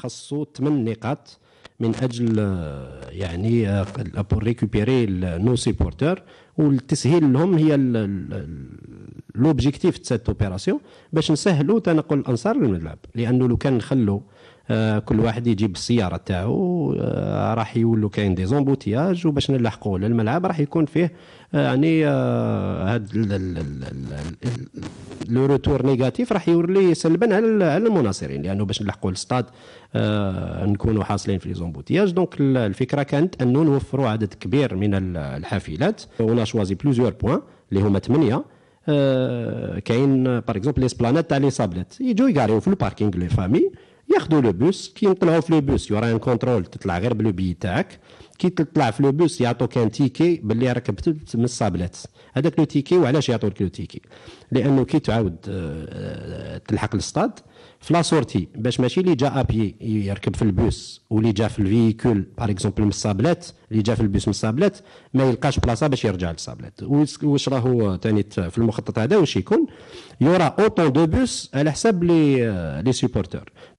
خصو 8 نقاط من اجل آه، يعني بور ريكوبيري نو سيبورتور والتسهيل لهم هي لوبجيكتيف تاع اوبيراسيون باش نسهلوا تنقل الانصار للملعب لانه لو كان نخلوا آه، كل واحد يجيب السياره تاعو آه، راح يولوا كاين دي زومبوتياج وباش نلحقوا للملعب راح يكون فيه يعني هاد لو روتور نيجاتيف راح يولي سلبا على على المناصرين لانه باش نلحقوا الستاد آه نكونوا حاصلين في ليزومبوتياج دونك الفكره كانت انه نوفروا عدد كبير من الحافلات ونا شوازي بلوزيور بوان اللي هما ثمانيه آه، كاين باغ اكزومبل لي سبلانات تاع لي سابلات يجوا يقاريو في الباركينغ لي فامي ياخذوا لو بوس كي نطلعوا في لو بوس يورا ان كونترول تطلع غير بلو بي تاعك كي تطلع في لو بوس يعطوك ان تيكي باللي ركبت من الصابلات هذاك لو تيكي وعلاش يعطوك لو تيكي لانه كي تعاود آه، آه، تلحق للسطاد في لا سورتي باش ماشي اللي جا ابي يركب في البوس واللي جا في الفيكول باغ اكزومبل من الصابلات اللي جا في البوس من الصابلات ما يلقاش بلاصه باش يرجع للصابلات واش راهو ثاني في المخطط هذا واش يكون يورا اوتون دو بوس على حساب لي آه، لي سيبورتور